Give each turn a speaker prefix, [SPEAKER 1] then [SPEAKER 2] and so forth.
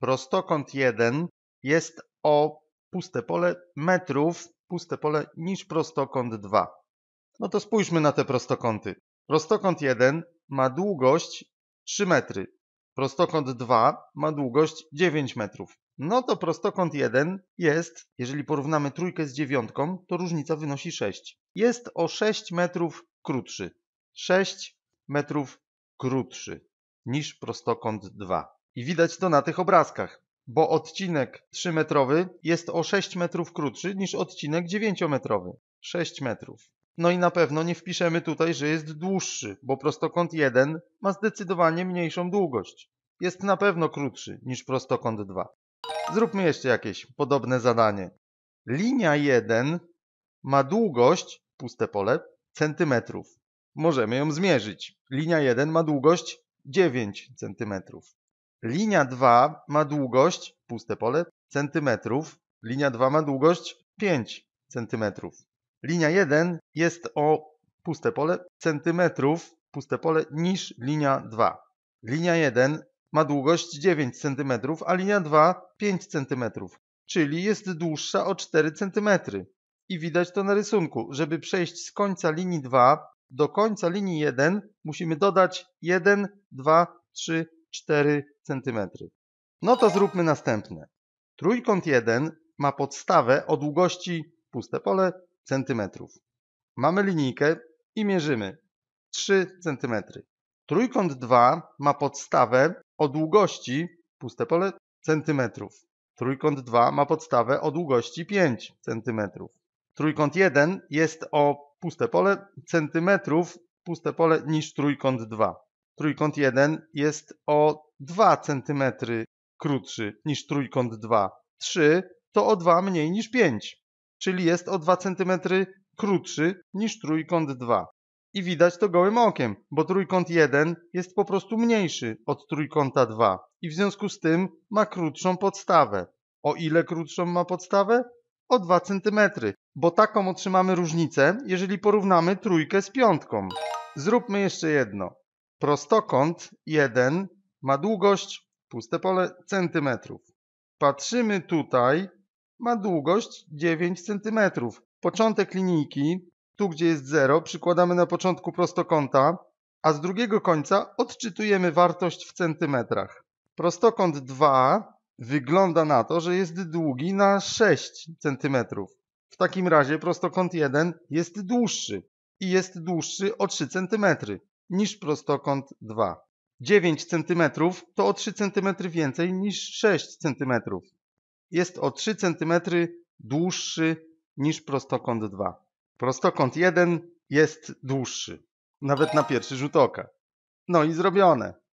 [SPEAKER 1] Prostokąt 1 jest o puste pole metrów puste pole niż prostokąt 2. No to spójrzmy na te prostokąty. Prostokąt 1 ma długość 3 metry. Prostokąt 2 ma długość 9 metrów. No to prostokąt 1 jest, jeżeli porównamy trójkę z dziewiątką, to różnica wynosi 6. Jest o 6 metrów krótszy. 6 metrów krótszy niż prostokąt 2. I widać to na tych obrazkach, bo odcinek 3-metrowy jest o 6 metrów krótszy niż odcinek 9-metrowy. 6 metrów. No i na pewno nie wpiszemy tutaj, że jest dłuższy, bo prostokąt 1 ma zdecydowanie mniejszą długość. Jest na pewno krótszy niż prostokąt 2. Zróbmy jeszcze jakieś podobne zadanie. Linia 1 ma długość, puste pole, centymetrów. Możemy ją zmierzyć. Linia 1 ma długość 9 centymetrów. Linia 2 ma długość, puste pole, centymetrów. Linia 2 ma długość 5 centymetrów. Linia 1 jest o puste pole centymetrów, puste pole niż linia 2. Linia 1 ma długość 9 cm, a linia 2 5 cm, czyli jest dłuższa o 4 cm. I widać to na rysunku. Żeby przejść z końca linii 2 do końca linii 1 musimy dodać 1, 2, 3, 4 cm. No to zróbmy następne. Trójkąt 1 ma podstawę o długości, puste pole, centymetrów. Mamy linijkę i mierzymy 3 cm. Trójkąt 2 ma podstawę o długości, puste pole, centymetrów. Trójkąt 2 ma podstawę o długości 5 cm. Trójkąt 1 jest o puste pole centymetrów puste pole niż trójkąt 2 trójkąt 1 jest o 2 cm krótszy niż trójkąt 2. 3 to o 2 mniej niż 5, czyli jest o 2 cm krótszy niż trójkąt 2. I widać to gołym okiem, bo trójkąt 1 jest po prostu mniejszy od trójkąta 2 i w związku z tym ma krótszą podstawę. O ile krótszą ma podstawę? O 2 cm, bo taką otrzymamy różnicę, jeżeli porównamy trójkę z piątką. Zróbmy jeszcze jedno. Prostokąt 1 ma długość, puste pole, centymetrów. Patrzymy tutaj, ma długość 9 centymetrów. Początek linijki, tu gdzie jest 0, przykładamy na początku prostokąta, a z drugiego końca odczytujemy wartość w centymetrach. Prostokąt 2 wygląda na to, że jest długi na 6 centymetrów. W takim razie prostokąt 1 jest dłuższy i jest dłuższy o 3 centymetry niż prostokąt 2. 9 cm to o 3 cm więcej niż 6 cm. Jest o 3 cm dłuższy niż prostokąt 2. Prostokąt 1 jest dłuższy, nawet na pierwszy rzut oka. No i zrobione.